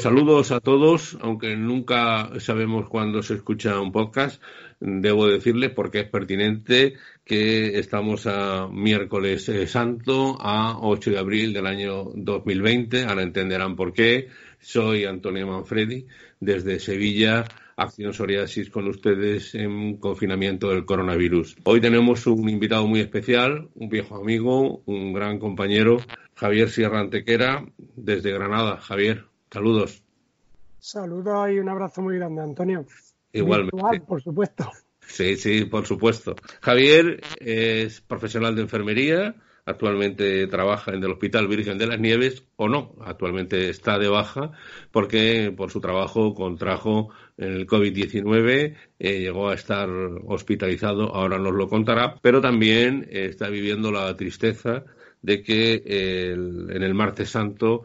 saludos a todos, aunque nunca sabemos cuándo se escucha un podcast, debo decirles porque es pertinente que estamos a miércoles eh, santo, a 8 de abril del año 2020, ahora entenderán por qué. Soy Antonio Manfredi, desde Sevilla, Acción Psoriasis con ustedes en confinamiento del coronavirus. Hoy tenemos un invitado muy especial, un viejo amigo, un gran compañero, Javier Sierra Antequera, desde Granada. Javier, Saludos. Saludos y un abrazo muy grande, Antonio. Igualmente. por supuesto. Sí, sí, por supuesto. Javier es profesional de enfermería, actualmente trabaja en el Hospital Virgen de las Nieves o no, actualmente está de baja porque por su trabajo contrajo el COVID-19, eh, llegó a estar hospitalizado, ahora nos lo contará, pero también está viviendo la tristeza de que en el martes santo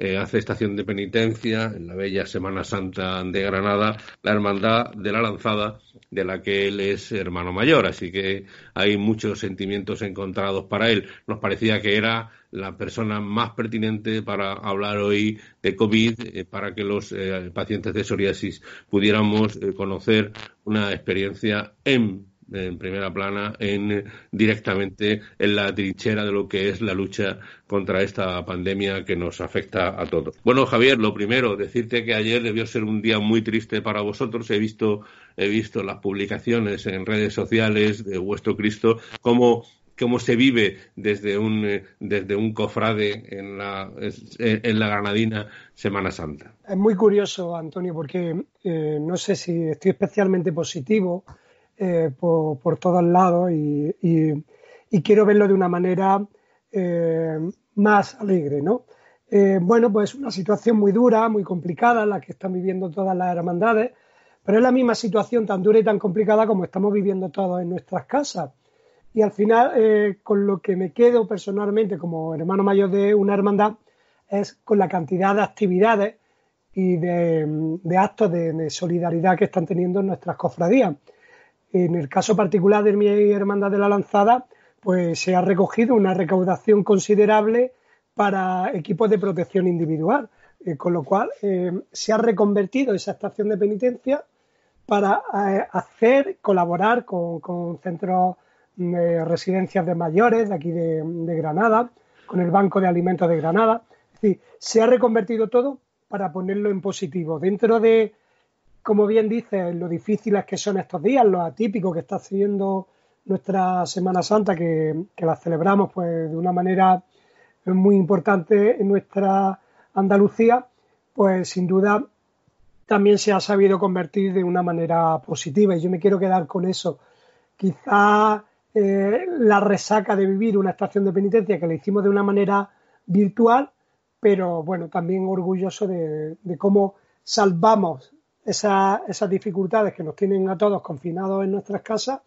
eh, hace estación de penitencia en la bella Semana Santa de Granada, la Hermandad de la Lanzada, de la que él es hermano mayor. Así que hay muchos sentimientos encontrados para él. Nos parecía que era la persona más pertinente para hablar hoy de COVID, eh, para que los eh, pacientes de psoriasis pudiéramos conocer una experiencia en en primera plana en directamente en la trinchera de lo que es la lucha contra esta pandemia que nos afecta a todos. Bueno, Javier, lo primero, decirte que ayer debió ser un día muy triste para vosotros. He visto, he visto las publicaciones en redes sociales de vuestro Cristo, cómo se vive desde un, desde un cofrade en la, en la Granadina Semana Santa. Es muy curioso, Antonio, porque eh, no sé si estoy especialmente positivo eh, por, todos lados y, quiero verlo de una manera eh, más alegre, eh, bueno, pues una situación muy dura, muy complicada, la que están viviendo todas las hermandades, pero es la misma situación tan dura y tan complicada como estamos viviendo todos en nuestras casas. Y al final, con lo que me quedo personalmente como hermano mayor de una hermandad, es con la cantidad de actividades y de, actos de, solidaridad que están teniendo nuestras cofradías. En el caso particular de mi Hermandad de la Lanzada, pues se ha recogido una recaudación considerable para equipos de protección individual, eh, con lo cual eh, se ha reconvertido esa estación de penitencia para eh, hacer, colaborar con, centros mm, de residencias de mayores de aquí de, de, Granada, con el Banco de Alimentos de Granada. Es decir, se ha reconvertido todo para ponerlo en positivo. Dentro de como bien dice, lo difíciles que son estos días, lo atípico que está haciendo nuestra Semana Santa, que, la celebramos pues de una manera muy importante en nuestra Andalucía, pues sin duda también se ha sabido convertir de una manera positiva y yo me quiero quedar con eso. Quizá eh, la resaca de vivir una estación de penitencia que la hicimos de una manera virtual, pero bueno, también orgulloso de cómo salvamos esas dificultades que nos tienen a todos confinados en nuestras casas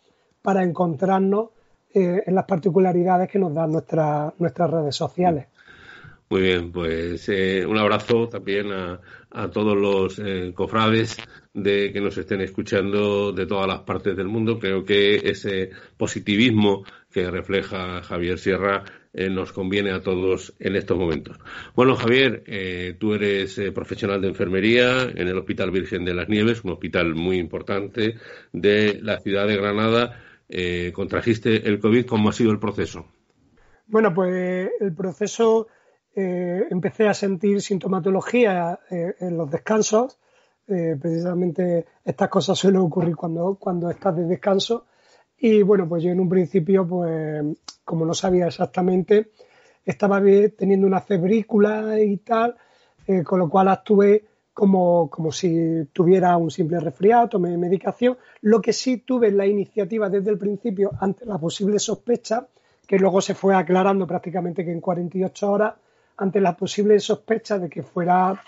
para encontrarnos eh, en las particularidades que nos dan nuestras nuestras redes sociales. Muy bien, pues eh, un abrazo también a, todos los eh, cofrades de que nos estén escuchando de todas las partes del mundo. Creo que ese positivismo que refleja Javier Sierra eh, nos conviene a todos en estos momentos. Bueno, Javier, eh, tú eres eh, profesional de enfermería en el Hospital Virgen de las Nieves, un hospital muy importante de la ciudad de Granada. ¿Contrajiste el COVID? ¿Cómo ha sido el proceso? Bueno, pues el proceso empecé a sentir sintomatología en los descansos. precisamente estas cosas suelen ocurrir cuando, cuando estás de descanso y bueno, pues yo en un principio, pues como no sabía exactamente, estaba teniendo una febrícula y tal, eh, con lo cual actué como, como si tuviera un simple resfriado, tomé medicación. Lo que sí tuve la iniciativa desde el principio ante la posible sospecha, que luego se fue aclarando prácticamente que en 48 horas, ante la posible sospecha de que fuera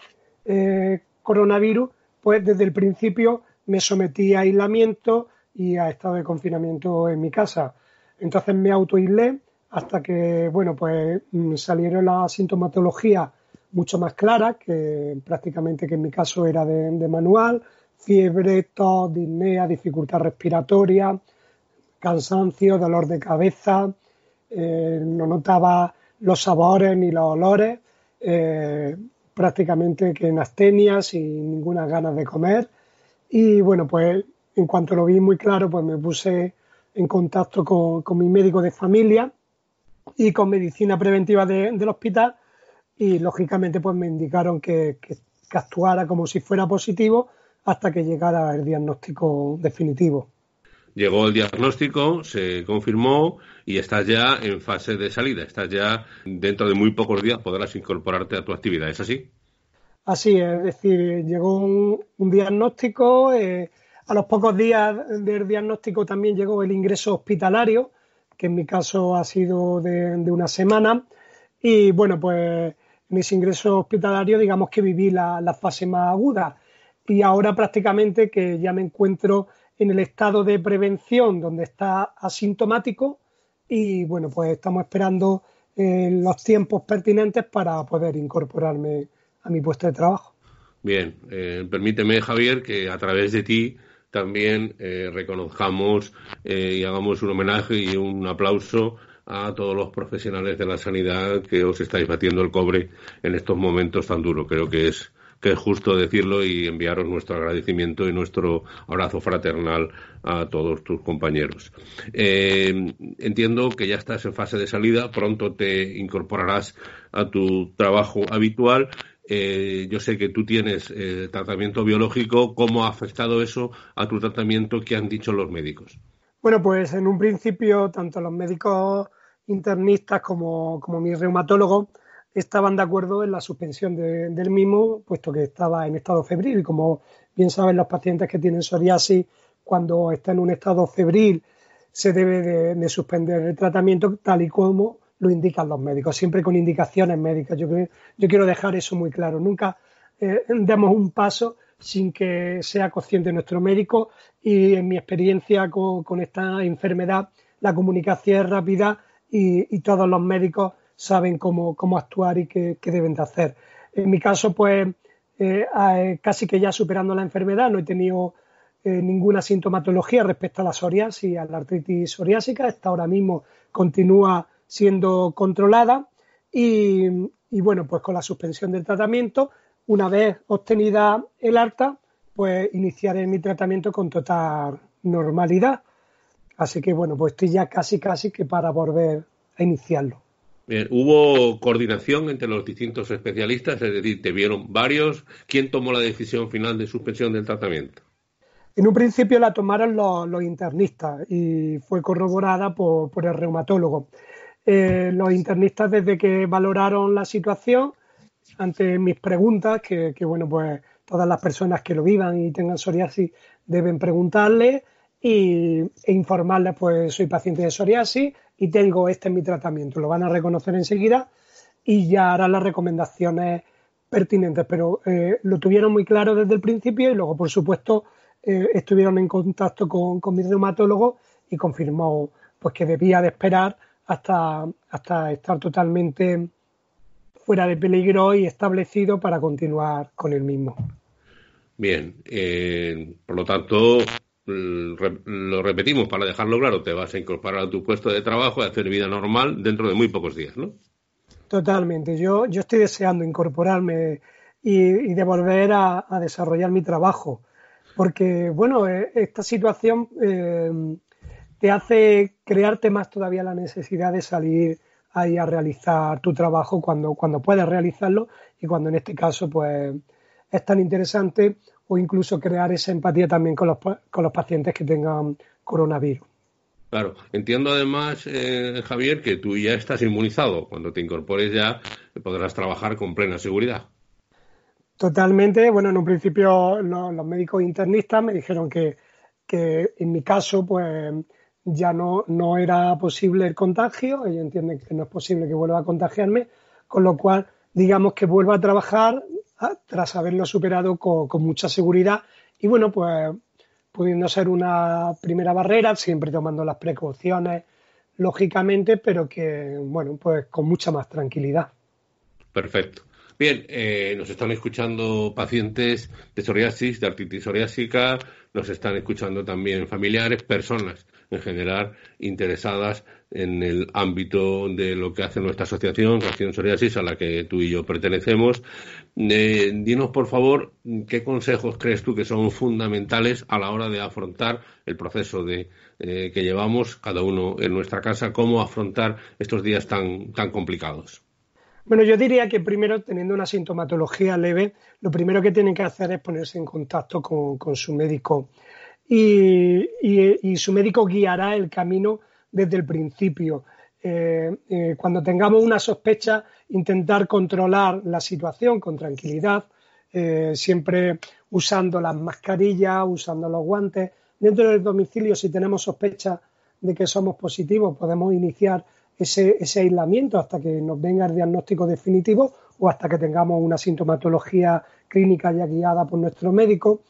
eh, coronavirus, pues desde el principio me sometí a aislamiento, y a estado de confinamiento en mi casa. Entonces me autoaislé hasta que, bueno, pues mm, salieron las sintomatología mucho más claras, que prácticamente que en mi caso era de, manual, fiebre, tos, disnea, dificultad respiratoria, cansancio, dolor de cabeza, eh, no notaba los sabores ni los olores, eh, prácticamente que en astenia, sin ninguna ganas de comer. Y bueno, pues en cuanto lo vi muy claro, pues me puse en contacto con, mi médico de familia y con medicina preventiva del hospital y lógicamente pues me indicaron que, actuara como si fuera positivo hasta que llegara el diagnóstico definitivo. Llegó el diagnóstico, se confirmó y estás ya en fase de salida. Estás ya dentro de muy pocos días podrás incorporarte a tu actividad. ¿Es así? Así es, es decir, llegó un, diagnóstico, eh, a los pocos días del diagnóstico también llegó el ingreso hospitalario, que en mi caso ha sido de, una semana. Y bueno, pues en ese ingreso hospitalario, digamos que viví la, fase más aguda. Y ahora prácticamente que ya me encuentro en el estado de prevención, donde está asintomático. Y bueno, pues estamos esperando eh, los tiempos pertinentes para poder incorporarme a mi puesto de trabajo. Bien, eh, permíteme, Javier, que a través de ti también eh, reconozcamos eh, y hagamos un homenaje y un aplauso a todos los profesionales de la sanidad que os estáis batiendo el cobre en estos momentos tan duros. Creo que es que es justo decirlo y enviaros nuestro agradecimiento y nuestro abrazo fraternal a todos tus compañeros. Eh, entiendo que ya estás en fase de salida, pronto te incorporarás a tu trabajo habitual eh, yo sé que tú tienes eh, tratamiento biológico, ¿cómo ha afectado eso a tu tratamiento que han dicho los médicos? Bueno, pues en un principio, tanto los médicos internistas como, mi reumatólogo estaban de acuerdo en la suspensión del mismo, puesto que estaba en estado febril. como bien saben los pacientes que tienen psoriasis, cuando está en un estado febril, se debe de suspender el tratamiento tal y como lo indican los médicos, siempre con indicaciones médicas. Yo, quiero dejar eso muy claro. Nunca eh, demos un paso sin que sea consciente nuestro médico y en mi experiencia con, esta enfermedad la comunicación es rápida y, todos los médicos saben cómo, actuar y qué, deben de hacer. En mi caso, pues eh, eh, casi que ya superando la enfermedad, no he tenido ninguna sintomatología respecto a la psoriasis, a la artritis psoriásica. Hasta ahora mismo continúa siendo controlada y, bueno, pues con la suspensión del tratamiento, una vez obtenida el ARTA, pues iniciaré mi tratamiento con total normalidad. Así que bueno, pues estoy ya casi, casi que para volver a iniciarlo. ¿hubo coordinación entre los distintos especialistas? Es decir, ¿te vieron varios? ¿Quién tomó la decisión final de suspensión del tratamiento? En un principio la tomaron los, internistas y fue corroborada por, por el reumatólogo. Eh, los internistas desde que valoraron la situación, ante mis preguntas, que, bueno, pues todas las personas que lo vivan y tengan psoriasis deben preguntarle e informarles, pues soy paciente de psoriasis y tengo este en mi tratamiento. Lo van a reconocer enseguida y ya harán las recomendaciones pertinentes, pero eh, lo tuvieron muy claro desde el principio y luego, por supuesto, eh, estuvieron en contacto con, con mi reumatólogo y confirmó pues que debía de esperar hasta, hasta estar totalmente fuera de peligro y establecido para continuar con el mismo. Bien, eh, por lo tanto, mm, lo repetimos para dejarlo claro, te vas a incorporar a tu puesto de trabajo y hacer vida normal dentro de muy pocos días, ¿no? Totalmente, yo, yo estoy deseando incorporarme y, devolver a, desarrollar mi trabajo, porque, bueno, eh, esta situación... Eh, te hace crearte más todavía la necesidad de salir ahí a realizar tu trabajo cuando, cuando puedes realizarlo y cuando en este caso pues es tan interesante o incluso crear esa empatía también con los, con los pacientes que tengan coronavirus. Claro, entiendo además, eh, Javier, que tú ya estás inmunizado. Cuando te incorpores ya podrás trabajar con plena seguridad. Totalmente. Bueno, en un principio los, médicos internistas me dijeron que, que en mi caso, pues ya no, no era posible el contagio, ellos entienden que no es posible que vuelva a contagiarme, con lo cual digamos que vuelva a trabajar ah, tras haberlo superado con, mucha seguridad y bueno, pues pudiendo ser una primera barrera, siempre tomando las precauciones, lógicamente, pero que bueno, pues con mucha más tranquilidad. Perfecto. Bien, eh, nos están escuchando pacientes de psoriasis, de artritis psoriásica, nos están escuchando también familiares, personas en general interesadas en el ámbito de lo que hace nuestra asociación, Acción Psoriasis, a la que tú y yo pertenecemos. Eh, dinos, por favor, qué consejos crees tú que son fundamentales a la hora de afrontar el proceso de, eh, que llevamos cada uno en nuestra casa, cómo afrontar estos días tan, tan complicados. Bueno, yo diría que primero, teniendo una sintomatología leve, lo primero que tienen que hacer es ponerse en contacto con, con su médico y, su médico guiará el camino desde el principio. Eh, eh, cuando tengamos una sospecha, intentar controlar la situación con tranquilidad, eh, siempre usando las mascarillas, usando los guantes. Dentro del domicilio, si tenemos sospecha de que somos positivos, podemos iniciar ese, ese aislamiento hasta que nos venga el diagnóstico definitivo o hasta que tengamos una sintomatología clínica ya guiada por nuestro médico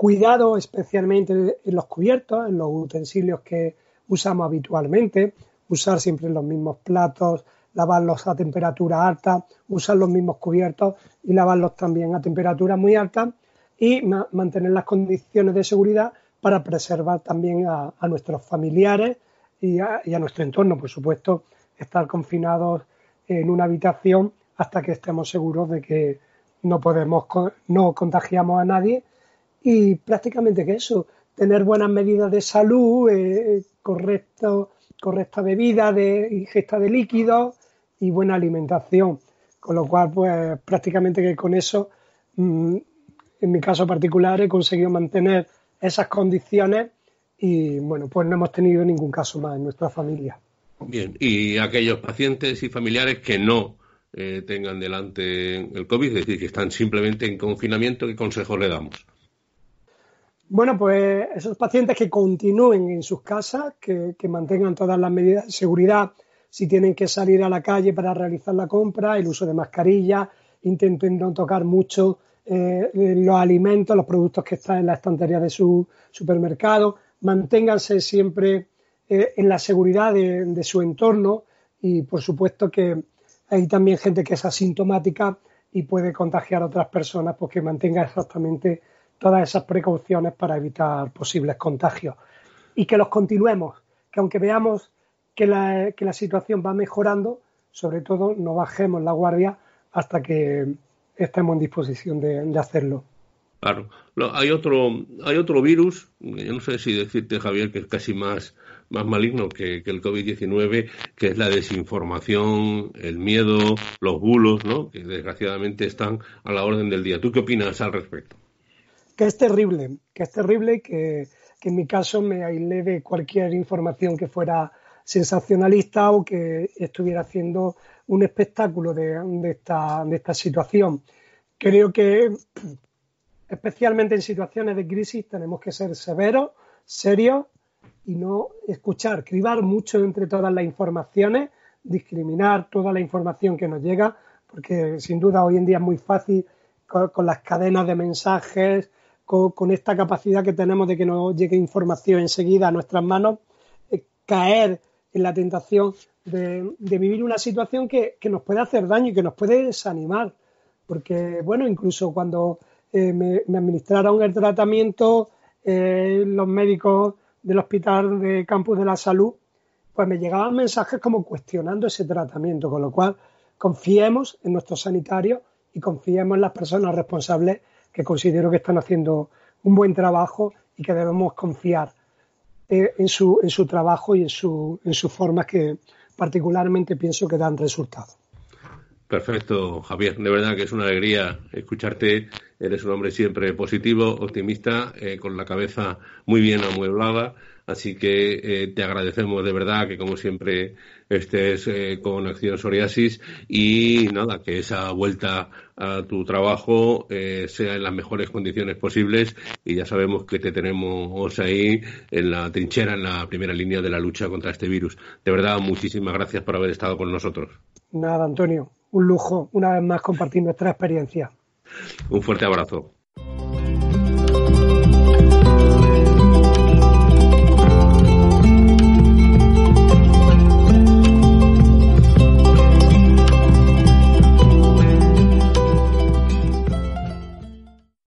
cuidado especialmente en los cubiertos, en los utensilios que usamos habitualmente, usar siempre los mismos platos, lavarlos a temperatura alta, usar los mismos cubiertos y lavarlos también a temperatura muy alta y mantener las condiciones de seguridad para preservar también a, nuestros familiares y a, y a, nuestro entorno, por supuesto, estar confinados en una habitación hasta que estemos seguros de que no podemos no contagiamos a nadie y prácticamente que eso, tener buenas medidas de salud, eh, eh, correcto, correcta bebida, de ingesta de líquidos y buena alimentación. Con lo cual, pues prácticamente que con eso, mm, en mi caso particular, he conseguido mantener esas condiciones y bueno, pues no hemos tenido ningún caso más en nuestra familia. Bien, y aquellos pacientes y familiares que no eh, tengan delante el COVID, es decir, que están simplemente en confinamiento, ¿qué consejos le damos? Bueno, pues esos pacientes que continúen en sus casas, que, mantengan todas las medidas de seguridad, si tienen que salir a la calle para realizar la compra, el uso de mascarilla, intenten no tocar mucho eh, eh, los alimentos, los productos que están en la estantería de su supermercado, manténganse siempre eh, en la seguridad de, de su entorno y por supuesto que hay también gente que es asintomática y puede contagiar a otras personas porque pues mantenga exactamente todas esas precauciones para evitar posibles contagios y que los continuemos, que aunque veamos que la, que la situación va mejorando, sobre todo no bajemos la guardia hasta que estemos en disposición de, hacerlo. Claro. hay otro, hay otro virus, yo no sé si decirte, Javier, que es casi más, más maligno que, el COVID-19, que es la desinformación, el miedo, los bulos, ¿no? Que desgraciadamente están a la orden del día. ¿Tú qué opinas al respecto? que es terrible, que es terrible que, en mi caso me aislé de cualquier información que fuera sensacionalista o que estuviera haciendo un espectáculo de, esta, situación. Creo que especialmente en situaciones de crisis tenemos que ser severos, serios y no escuchar, cribar mucho entre todas las informaciones, discriminar toda la información que nos llega, porque sin duda hoy en día es muy fácil con las cadenas de mensajes, con, esta capacidad que tenemos de que nos llegue información enseguida a nuestras manos, eh, caer en la tentación de, vivir una situación que, nos puede hacer daño y que nos puede desanimar. Porque, bueno, incluso cuando eh, me, administraron el tratamiento, eh, los médicos del Hospital de Campus de la Salud, pues me llegaban mensajes como cuestionando ese tratamiento, con lo cual confiemos en nuestros sanitarios y confiemos en las personas responsables que considero que están haciendo un buen trabajo y que debemos confiar eh, en su, en su trabajo y en, su, en sus formas que particularmente pienso que dan resultados. Perfecto, Javier. De verdad que es una alegría escucharte. Eres un hombre siempre positivo, optimista, eh, con la cabeza muy bien amueblada. Así que eh, te agradecemos de verdad que, como siempre, estés eh, con Acción Psoriasis y nada, que esa vuelta a tu trabajo sea en las mejores condiciones posibles y ya sabemos que te tenemos ahí en la trinchera, en la primera línea de la lucha contra este virus. De verdad, muchísimas gracias por haber estado con nosotros. Nada, Antonio un lujo, una vez más, compartir nuestra experiencia. Un fuerte abrazo.